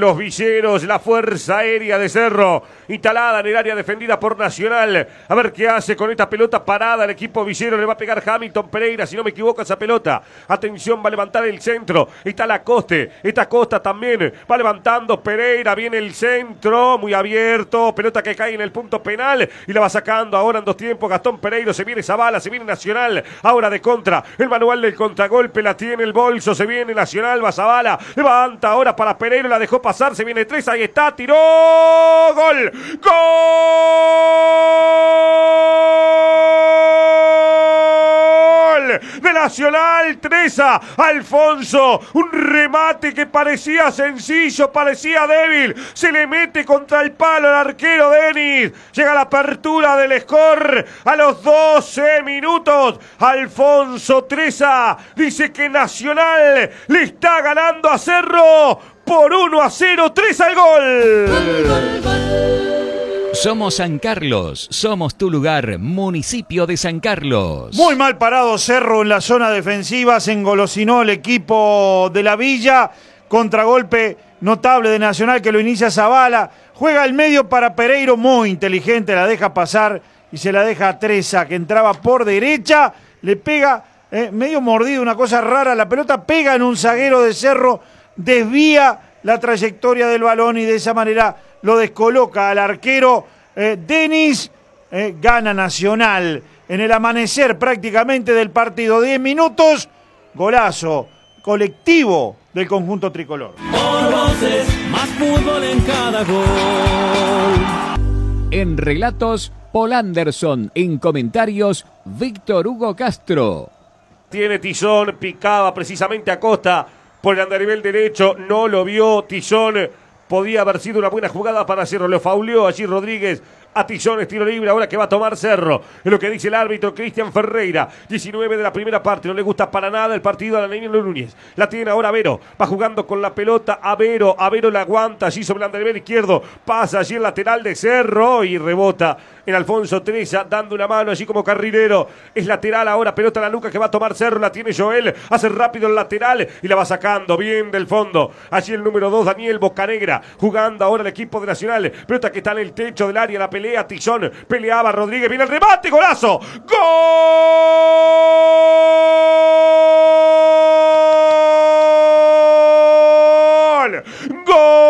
Los Villeros, la Fuerza Aérea de Cerro, instalada en el área defendida por Nacional. A ver qué hace con esta pelota parada. El equipo Villero le va a pegar Hamilton Pereira, si no me equivoco, esa pelota. Atención, va a levantar el centro. Está la Coste, esta Costa también. Va levantando Pereira, viene el centro, muy abierto. Pelota que cae en el punto penal y la va sacando ahora en dos tiempos. Gastón Pereiro, se viene Zavala, se viene Nacional. Ahora de contra, el manual del contragolpe la tiene el bolso, se viene Nacional, va Zavala. Levanta ahora para Pereira, la dejó pasarse, viene tres, ahí está, tiró, gol, gol de Nacional Treza, Alfonso, un remate que parecía sencillo, parecía débil, se le mete contra el palo el arquero Denis, llega la apertura del score a los 12 minutos, Alfonso Treza dice que Nacional le está ganando a Cerro por 1 a 0, 3 al gol. Somos San Carlos, somos tu lugar, municipio de San Carlos. Muy mal parado Cerro en la zona defensiva, se engolosinó el equipo de la Villa, contragolpe notable de Nacional que lo inicia Zavala, juega el medio para Pereiro, muy inteligente, la deja pasar y se la deja a Treza, que entraba por derecha, le pega eh, medio mordido, una cosa rara, la pelota pega en un zaguero de Cerro, desvía la trayectoria del balón y de esa manera lo descoloca al arquero eh, Denis. Eh, gana Nacional en el amanecer prácticamente del partido. 10 minutos, golazo colectivo del conjunto tricolor. Por voces, más fútbol en cada En relatos, Paul Anderson. En comentarios, Víctor Hugo Castro. Tiene tizón, picaba precisamente a Costa por el andarivel derecho, no lo vio Tizón. Podía haber sido una buena jugada para Cerro, lo fauleó allí Rodríguez a tiro libre, ahora que va a tomar Cerro. Es lo que dice el árbitro Cristian Ferreira. 19 de la primera parte, no le gusta para nada el partido a la niña Núñez. La tiene ahora Avero, va jugando con la pelota Avero, Avero la aguanta allí sobre el andarivel izquierdo, pasa allí el lateral de Cerro y rebota en Alfonso Teresa dando una mano allí como carrilero. Es lateral ahora, pelota a la nuca que va a tomar Cerro, la tiene Joel, hace rápido el lateral y la va sacando bien del fondo. Allí el número 2, Daniel Bocanegra, jugando ahora el equipo de Nacional, pelota que está en el techo del área, la pelota pelea Tizón, peleaba Rodríguez, viene el remate, golazo. ¡Gol! ¡Gol!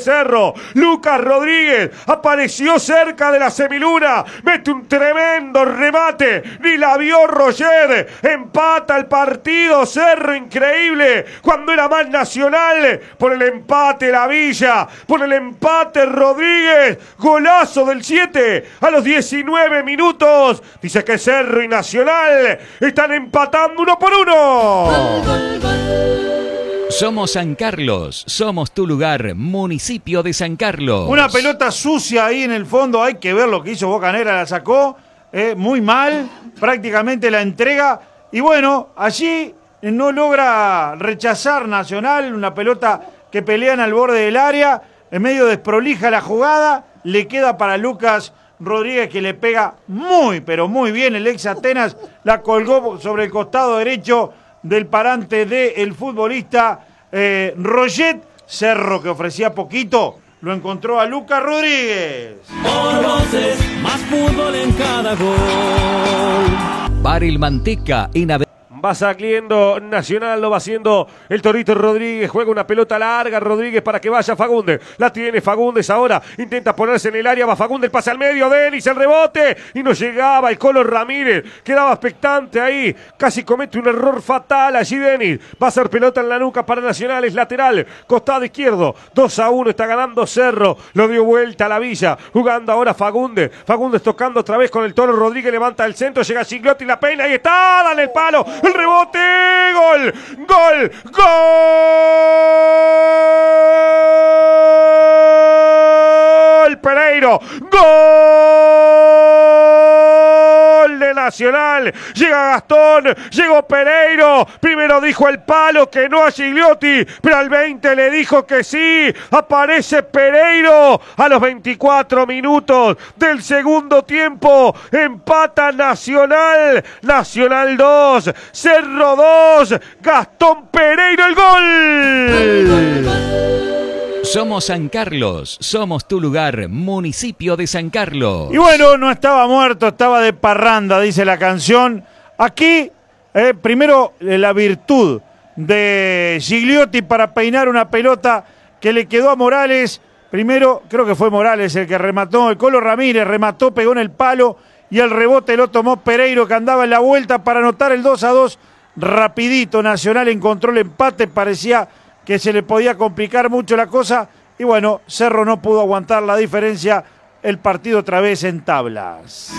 Cerro, Lucas Rodríguez apareció cerca de la semiluna. Mete un tremendo remate. Ni la vio Roger. Empata el partido. Cerro increíble. Cuando era más nacional. Por el empate la Villa. Por el empate Rodríguez. Golazo del 7 a los 19 minutos. Dice que Cerro y Nacional están empatando uno por uno. Somos San Carlos, somos tu lugar, municipio de San Carlos. Una pelota sucia ahí en el fondo, hay que ver lo que hizo Bocanera, la sacó eh, muy mal, prácticamente la entrega. Y bueno, allí no logra rechazar Nacional, una pelota que pelean al borde del área, en medio desprolija la jugada, le queda para Lucas Rodríguez que le pega muy, pero muy bien el ex Atenas, la colgó sobre el costado derecho del parante del el futbolista eh, Roget Cerro, que ofrecía poquito, lo encontró a Lucas Rodríguez. Por más fútbol en cada gol. Va saliendo Nacional, lo va haciendo el Torito Rodríguez. Juega una pelota larga Rodríguez para que vaya Fagunde. La tiene Fagundes ahora. Intenta ponerse en el área. Va Fagundes, pasa al medio. Denis, el rebote. Y no llegaba el Colo Ramírez. Quedaba expectante ahí. Casi comete un error fatal allí Denis. Va a ser pelota en la nuca para Nacional. Es lateral. Costado izquierdo. 2 a 1. Está ganando Cerro. Lo dio vuelta a la villa. Jugando ahora Fagundes. Fagundes tocando otra vez con el Toro Rodríguez. Levanta el centro. Llega Cinglotti. La peina, Ahí está. Dale el palo el rebote, gol, gol, gol. Pereiro, gol. Nacional. Llega Gastón, llegó Pereiro. Primero dijo el palo que no a Gigliotti, pero al 20 le dijo que sí. Aparece Pereiro a los 24 minutos del segundo tiempo. Empata Nacional. Nacional 2, Cerro 2. Gastón Pereiro el gol. Somos San Carlos, somos tu lugar, municipio de San Carlos. Y bueno, no estaba muerto, estaba de parranda, dice la canción. Aquí, eh, primero, eh, la virtud de Gigliotti para peinar una pelota que le quedó a Morales. Primero, creo que fue Morales el que remató, el Colo Ramírez remató, pegó en el palo y el rebote lo tomó Pereiro que andaba en la vuelta para anotar el 2 a 2 rapidito. Nacional encontró el empate, parecía que se le podía complicar mucho la cosa y bueno, Cerro no pudo aguantar la diferencia, el partido otra vez en tablas.